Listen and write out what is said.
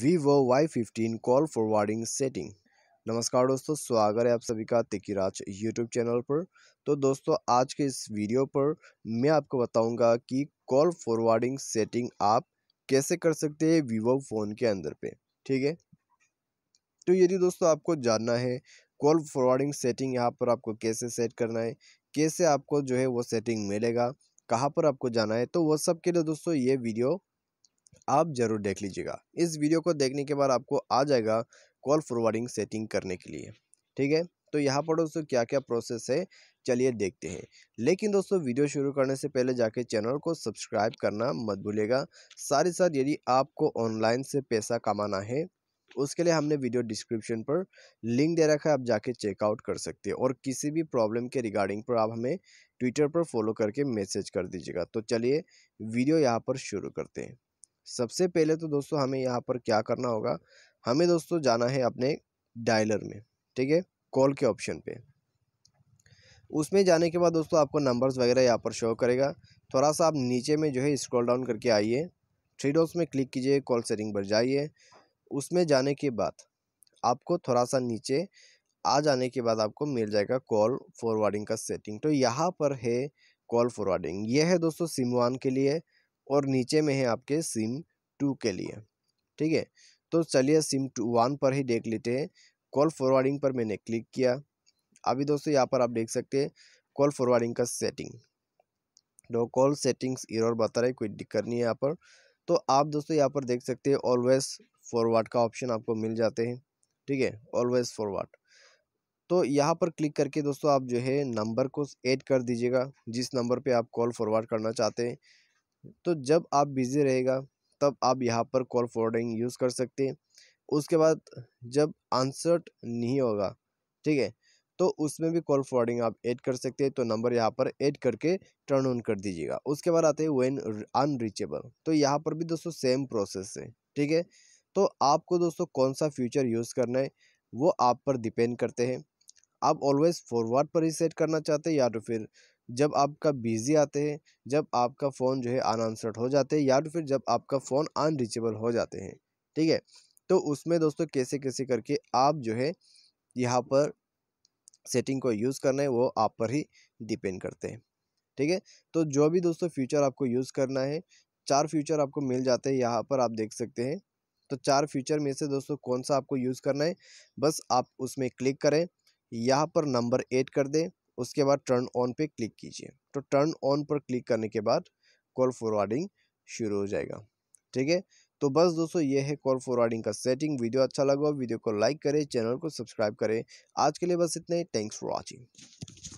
Vivo Y fifteen call forwarding setting नमस्कार दोस्तों स्वागत है आप सभी का तिकीराज यूट्यूब चैनल पर तो दोस्तों आज के इस वीडियो पर मैं आपको बताऊंगा कि कॉल फॉरवर्डिंग सेटिंग आप कैसे कर सकते हैं वीवो फ़ोन के अंदर पे ठीक है तो यदि दोस्तों आपको जानना है कॉल फॉरवर्डिंग सेटिंग यहाँ पर आपको कैसे सेट करना है कैसे आपको जो है वो सेटिंग मिलेगा कहाँ पर आपको जाना है तो वो सब के लिए दोस्तों ये वीडियो आप ज़रूर देख लीजिएगा इस वीडियो को देखने के बाद आपको आ जाएगा कॉल फॉरवर्डिंग सेटिंग करने के लिए ठीक है तो यहाँ पर दोस्तों क्या क्या प्रोसेस है चलिए देखते हैं लेकिन दोस्तों वीडियो शुरू करने से पहले जाके चैनल को सब्सक्राइब करना मत भूलेगा साथ ही साथ यदि आपको ऑनलाइन से पैसा कमाना है उसके लिए हमने वीडियो डिस्क्रिप्शन पर लिंक दे रखा है आप जाके चेकआउट कर सकते हैं और किसी भी प्रॉब्लम के रिगार्डिंग पर आप हमें ट्विटर पर फॉलो करके मैसेज कर दीजिएगा तो चलिए वीडियो यहाँ पर शुरू करते हैं सबसे पहले तो दोस्तों हमें यहाँ पर क्या करना होगा हमें दोस्तों जाना है अपने डायलर में ठीक है कॉल के ऑप्शन पे उसमें जाने के बाद दोस्तों आपको नंबर्स वगैरह यहाँ पर शो करेगा थोड़ा सा आप नीचे में जो है स्क्रॉल डाउन करके आइए थ्री डॉट्स में क्लिक कीजिए कॉल सेटिंग पर जाइए उसमें जाने के बाद आपको थोड़ा सा नीचे आ जाने के बाद आपको मिल जाएगा कॉल फॉरवर्डिंग का सेटिंग तो यहाँ पर है कॉल फॉरवर्डिंग यह है दोस्तों सिमवान के लिए और नीचे में है आपके सिम टू के लिए ठीक है तो चलिए सिम टू वन पर ही देख लेते हैं कॉल फॉरवर्डिंग पर मैंने क्लिक किया अभी दोस्तों यहाँ पर आप देख सकते हैं कॉल फॉरवर्डिंग का सेटिंग तो कॉल सेटिंग्स इरर बता रहे कोई दिक्कत नहीं है यहाँ पर तो आप दोस्तों यहाँ पर देख सकते हैं ऑलवेज फॉरवर्ड का ऑप्शन आपको मिल जाते हैं ठीक है ऑलवेज फॉरवर्ड तो यहाँ पर क्लिक करके दोस्तों आप जो है नंबर को ऐड कर दीजिएगा जिस नंबर पे आप कॉल फॉरवर्ड करना चाहते हैं तो जब आप बिज़ी रहेगा तब आप यहाँ पर कॉल फॉरवर्डिंग यूज़ कर सकते हैं उसके बाद जब आंसर्ट नहीं होगा ठीक है तो उसमें भी कॉल फॉरवर्डिंग आप ऐड कर सकते हैं तो नंबर यहाँ पर ऐड करके टर्न ऑन कर दीजिएगा उसके बाद आते हैं वेन अनरीचेबल तो यहाँ पर भी दोस्तों सेम प्रोसेस है ठीक है तो आपको दोस्तों कौन सा फ्यूचर यूज़ करना है वो आप पर डिपेंड करते हैं आप ऑलवेज़ फॉरवर्ड पर ही सेट करना चाहते हैं या तो फिर जब आपका बिज़ी आते हैं जब आपका फ़ोन जो है अनआंसर्ड हो जाते हैं या तो फिर जब आपका फ़ोन अनरीचेबल हो जाते हैं ठीक है तो उसमें दोस्तों कैसे कैसे करके आप जो है यहाँ पर सेटिंग को यूज़ करना है वो आप पर ही डिपेंड करते हैं ठीक है तो जो भी दोस्तों फ्यूचर आपको यूज़ करना है चार फ्यूचर आपको मिल जाते हैं यहाँ पर आप देख सकते हैं तो चार फ्यूचर में से दोस्तों कौन सा आपको यूज़ करना है बस आप उसमें क्लिक करें यहाँ पर नंबर एड कर दें उसके बाद टर्न ऑन पे क्लिक कीजिए तो टर्न ऑन पर क्लिक करने के बाद कॉल फॉरवर्डिंग शुरू हो जाएगा ठीक है तो बस दोस्तों ये है कॉल फॉरवर्डिंग का सेटिंग वीडियो अच्छा लगा वीडियो को लाइक करें चैनल को सब्सक्राइब करें आज के लिए बस इतना ही थैंक्स फॉर वॉचिंग